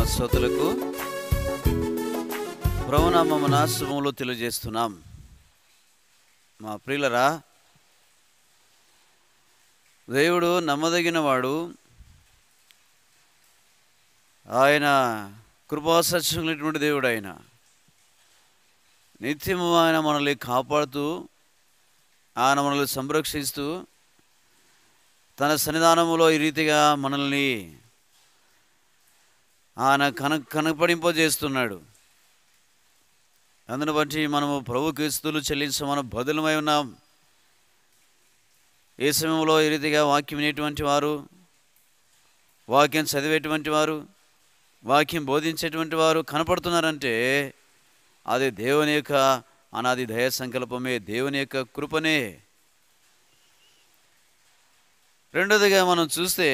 దేవ శ్రోతలకు ప్రభునామమున తెలియజేస్తున్నాం మా ప్రియులరా దేవుడు నమ్మదగినవాడు ఆయన కృపాసత్యమైనటువంటి దేవుడు ఆయన నిత్యము ఆయన మనల్ని కాపాడుతూ ఆయన మనల్ని సంరక్షిస్తూ తన సన్నిధానములో ఈ రీతిగా మనల్ని ఆయన కన కనపడింపజేస్తున్నాడు అందును బట్టి మనము ప్రభు క్రీస్తులు చెల్లించి మనం బదులమై ఉన్నాం ఏ సమయంలో ఏ రీతిగా వాక్యం వినేటువంటి వారు వాక్యం చదివేటువంటి వారు వాక్యం బోధించేటువంటి వారు కనపడుతున్నారంటే అది దేవుని యొక్క అనాది దయ సంకల్పమే దేవుని యొక్క కృపనే రెండోదిగా మనం చూస్తే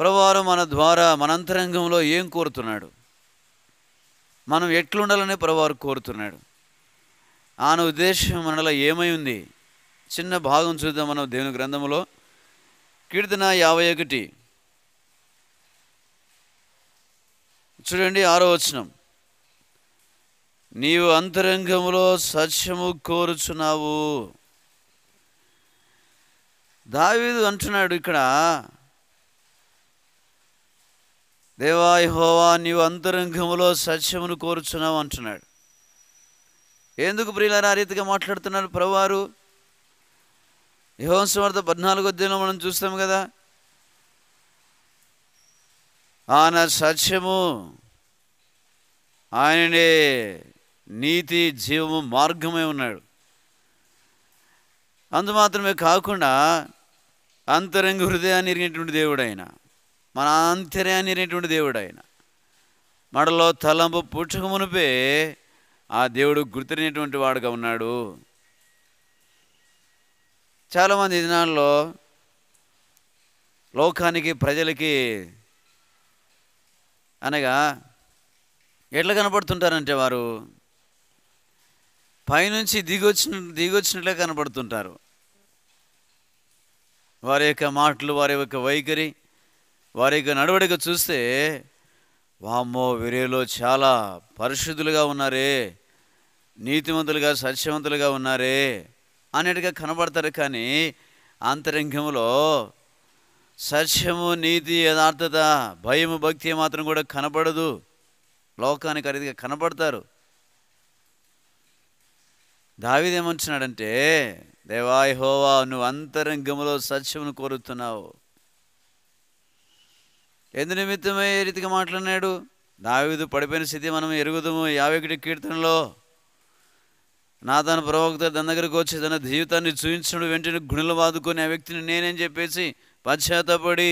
ప్రభువారు మన ద్వారా మన అంతరంగంలో ఏం కోరుతున్నాడు మనం ఎట్లుండాలని ప్రభువారు కోరుతున్నాడు ఆయన ఉద్దేశం మనలో ఏమై ఉంది చిన్న భాగం చూద్దాం మనం దేవుని గ్రంథంలో కీర్తన యాభై ఒకటి చూడండి ఆరో వచనం నీవు అంతరంగంలో సత్యము కోరుచున్నావు దావీదు అంటున్నాడు ఇక్కడ దేవాయి హోవా నీవు అంతరంగంలో సత్యమును కోరుచున్నావు అంటున్నాడు ఎందుకు ప్రియులారా ఆ రీతిగా మాట్లాడుతున్నాడు ప్రభువారు యహోంశవార్త పద్నాలుగు అధ్యయనం మనం చూస్తాం కదా ఆయన సత్యము ఆయననే నీతి జీవము మార్గమే ఉన్నాడు అందుమాత్రమే కాకుండా అంతరంగ హృదయాన్ని ఇరిగినటువంటి దేవుడు అయినా మన ఆంతర్యాన్ని అనేటువంటి దేవుడు ఆయన మడలో తలంపు పుచ్చకమునిపే ఆ దేవుడు గుర్తినటువంటి వాడుగా ఉన్నాడు చాలామంది దినాల్లో లోకానికి ప్రజలకి అనగా ఎట్లా కనపడుతుంటారంటే వారు పైనుంచి దిగొచ్చిన దిగొచ్చినట్లే కనపడుతుంటారు వారి యొక్క మాటలు వారి యొక్క వైఖరి వారి యొక్క నడవడిక చూస్తే వామ్మో వీరిలో చాలా పరిశుద్ధులుగా ఉన్నారే నీతిమంతులుగా సత్యవంతులుగా ఉన్నారే అనేటిగా కనబడతారు కానీ అంతరంగంలో సత్యము నీతి యథార్థత భయము భక్తి మాత్రం కూడా కనబడదు లోకానికి అరిదిగా కనబడతారు దావిదేమంటున్నాడంటే దేవాయ్ హోవా నువ్వు అంతరంగంలో సత్యమును కోరుతున్నావు ఎందు నిమిత్తమే ఏ రీతిగా మాట్లాడినాడు దావిదు పడిపోయిన స్థితి మనం ఎరుగుదము యావకుడి కీర్తనలో నా తన ప్రవక్త తన దగ్గరకు వచ్చి తన జీవితాన్ని చూపించడం వెంటనే గుణలు బాదుకొని ఆ వ్యక్తిని నేనేం చెప్పేసి పశ్చాత్తపడి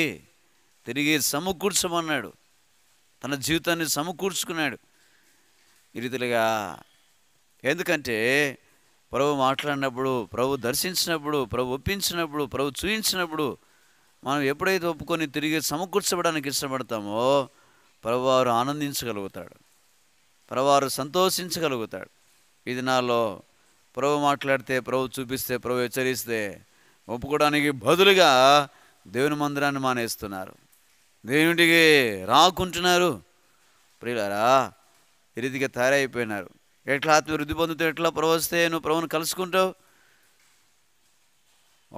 తిరిగి సమకూర్చమన్నాడు తన జీవితాన్ని సమకూర్చుకున్నాడు ఈ రీతిగా ఎందుకంటే ప్రభు మాట్లాడినప్పుడు ప్రభు దర్శించినప్పుడు ప్రభు ఒప్పించినప్పుడు ప్రభు చూయించినప్పుడు మనం ఎప్పుడైతే ఒప్పుకొని తిరిగి సమకూర్చబడానికి ఇష్టపడతామో ప్రభువారు ఆనందించగలుగుతాడు ప్రభువారు సంతోషించగలుగుతాడు ఇది నాలో ప్రభు మాట్లాడితే ప్రభు చూపిస్తే ప్రభు హెచ్చరిస్తే ఒప్పుకోవడానికి బదులుగా దేవుని మందిరాన్ని మానేస్తున్నారు దేవునికి రాకుంటున్నారు ప్రియులారా ఇరిదిగా తయారైపోయినారు ఎట్లా ఆత్మ వృద్ధి పొందుతూ ఎట్లా ప్రభు వస్తే నువ్వు ప్రభుని కలుసుకుంటావు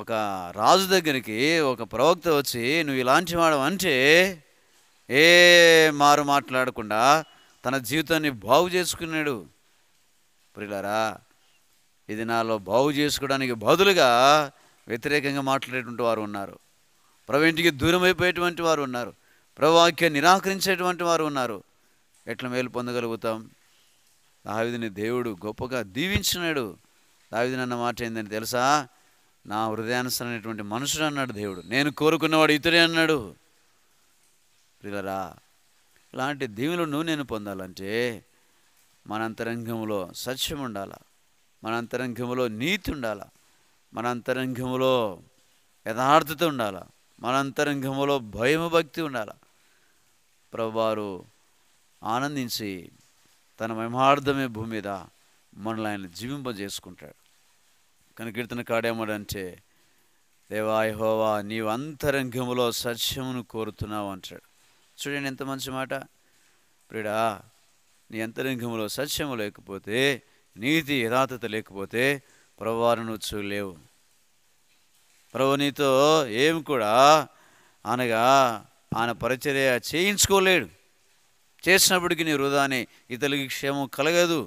ఒక రాజు దగ్గరికి ఒక ప్రవక్త వచ్చి నువ్వు ఇలాంటి వాడు అంటే ఏ మారు మాట్లాడకుండా తన జీవితాన్ని బాగు చేసుకున్నాడు ప్రిలారా ఇది నాలో బాగు చేసుకోవడానికి బదులుగా వ్యతిరేకంగా మాట్లాడేటువంటి వారు ఉన్నారు ప్రభు ఇంటికి దూరం అయిపోయేటువంటి వారు ఉన్నారు ప్రభువాక్యం నిరాకరించేటువంటి వారు ఉన్నారు ఎట్లా మేలు పొందగలుగుతాం దావిదిని దేవుడు గొప్పగా దీవించినాడు దావిదిని అన్న మాట ఏంటని తెలుసా నా హృదయానుసరమైనటువంటి మనుషుడు అన్నాడు దేవుడు నేను కోరుకున్నవాడు ఇతరే అన్నాడు ప్రియులరా ఇలాంటి దీవులను నేను పొందాలంటే మన అంతరంగంలో సత్యం ఉండాలా మన అంతరంగంలో నీతి ఉండాలా మన అంతరంగంలో యథార్థత ఉండాలా మన అంతరంగంలో భయం భక్తి ఉండాలా ప్రభువారు ఆనందించి తన మహిమార్థమే భూమి మీద మనల్ని ఆయన జీవింపజేసుకుంటాడు కానీ కీర్తనకాడేమడంటే దేవాయహోవా నీవు అంతరంగములో సత్యమును కోరుతున్నావు అంటాడు చూడండి ఎంత మంచి మాట ప్రియుడా నీ అంతరంగంలో సత్యము లేకపోతే నీతి యథాతత లేకపోతే నువ్వు చూలేవు ప్రభు నీతో ఏమి కూడా అనగా ఆయన పరిచర్య చేయించుకోలేడు చేసినప్పటికీ నీ హృదయాన్ని ఇతరులకి క్షేమం కలగదు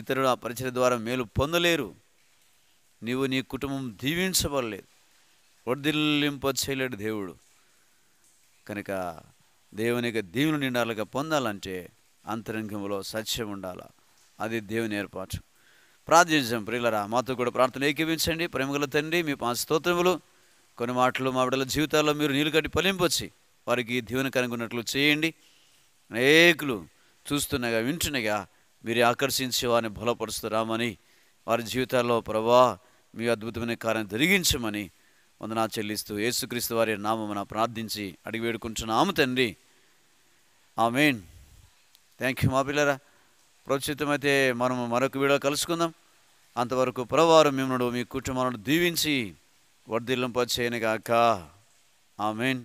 ఇతరులు ఆ పరిచయ ద్వారా మేలు పొందలేరు నీవు నీ కుటుంబం దీవించబడలేదు వర్ధిల్లింప చేయలేడు దేవుడు కనుక దేవుని యొక్క దీవులు నిండాలుగా పొందాలంటే అంతరంగంలో సత్యం ఉండాల అది దేవుని ఏర్పాటు ప్రార్థించాం ప్రియులరా మాతో కూడా ప్రార్థన ఏకీపించండి ప్రేమగల తండ్రి మీ పాంచ స్తోత్రములు కొన్ని మాటలు మా బిడ్డల జీవితాల్లో మీరు నీళ్ళు కట్టి పలింపొచ్చి వారికి దీవుని కనుగొన్నట్లు చేయండి అనేకులు చూస్తున్నాగా వింటున్నగా మీరు ఆకర్షించి వారిని బలపరుస్తున్నామని రామని వారి జీవితాల్లో ప్రభా మీ అద్భుతమైన కార్యం జరిగించమని వందనా చెల్లిస్తూ యేసుక్రీస్తు వారి నామమున ప్రార్థించి అడిగి వేడుకుంటున్నాము తండ్రి ఆమెన్ థ్యాంక్ యూ మా పిల్లరా ప్రోత్సహితమైతే మనం మరొక వీడియో కలుసుకుందాం అంతవరకు ప్రవారం మిమ్మల్ని మీ కుటుంబాలను దీవించి వర్ధిల్లింప ఆ ఆమెన్